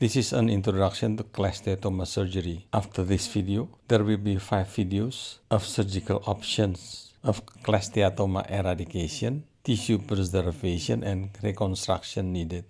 This is an introduction to cholesteatoma surgery. After this video, there will be 5 videos of surgical options of cholesteatoma eradication, tissue preservation and reconstruction needed.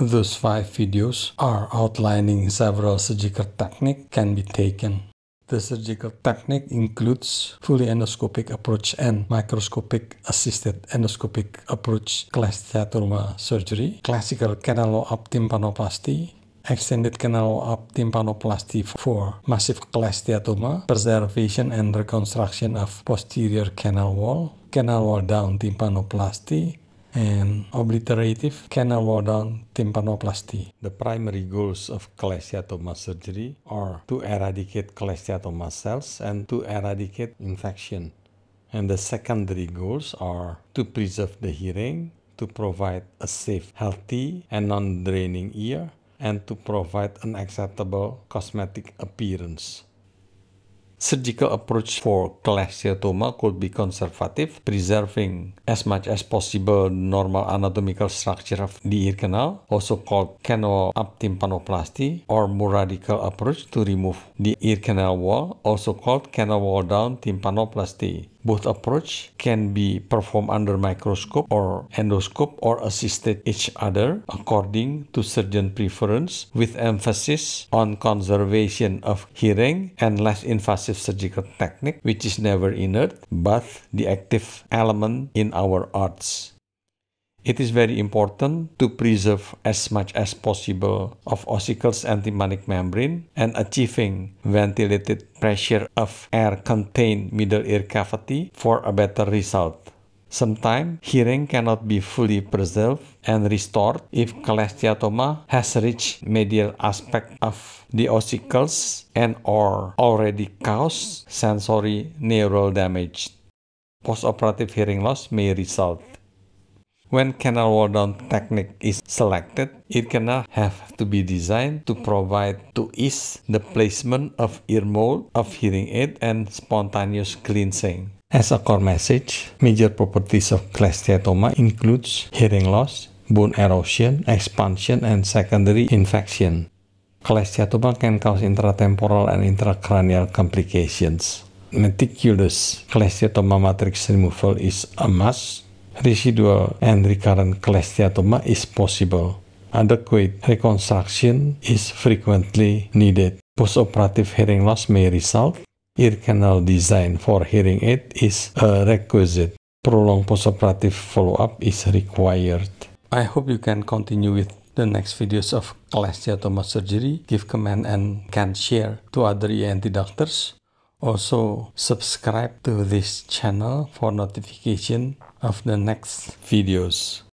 Those 5 videos are outlining several surgical techniques can be taken. The surgical technique includes fully endoscopic approach and microscopic assisted endoscopic approach cholesteatoma surgery, classical canal tympanoplasty, extended canal tympanoplasty for massive cholesteatoma, preservation and reconstruction of posterior canal wall, canal wall down tympanoplasty, and obliterative canavoidal tympanoplasty. The primary goals of cholesteatoma surgery are to eradicate cholesteatoma cells and to eradicate infection. And the secondary goals are to preserve the hearing, to provide a safe, healthy, and non-draining ear, and to provide an acceptable cosmetic appearance. surgical approach for cholesteatoma could be conservative, preserving as much as possible normal anatomical structure of the ear canal, also called canal up tympanoplasty, or more radical approach to remove the ear canal wall, also called canal wall down tympanoplasty. Both approach can be performed under microscope or endoscope or assisted each other according to surgeon preference with emphasis on conservation of hearing and less invasive surgical technique which is never inert but the active element in our arts. It is very important to preserve as much as possible of ossicle's tympanic membrane and achieving ventilated pressure of air contained middle ear cavity for a better result. Sometimes hearing cannot be fully preserved and restored if cholesteatoma has reached medial aspect of the ossicles and or already caused sensory neural damage. Postoperative hearing loss may result. When canal wall down technique is selected, it cannot have to be designed to provide to ease the placement of ear mold of hearing aid and spontaneous cleansing. As a core message, major properties of cholesteatoma includes hearing loss, bone erosion, expansion, and secondary infection. Cholesteatoma can cause intratemporal and intracranial complications. Meticulous cholesteatoma matrix removal is a must residual and recurrent cholesteatoma is possible. Adequate reconstruction is frequently needed. Postoperative hearing loss may result. Ear canal design for hearing aid is a requisite. Prolonged postoperative follow-up is required. I hope you can continue with the next videos of cholesteatoma surgery, give command and can share to other ENT doctors. Also subscribe to this channel for notification of the next videos.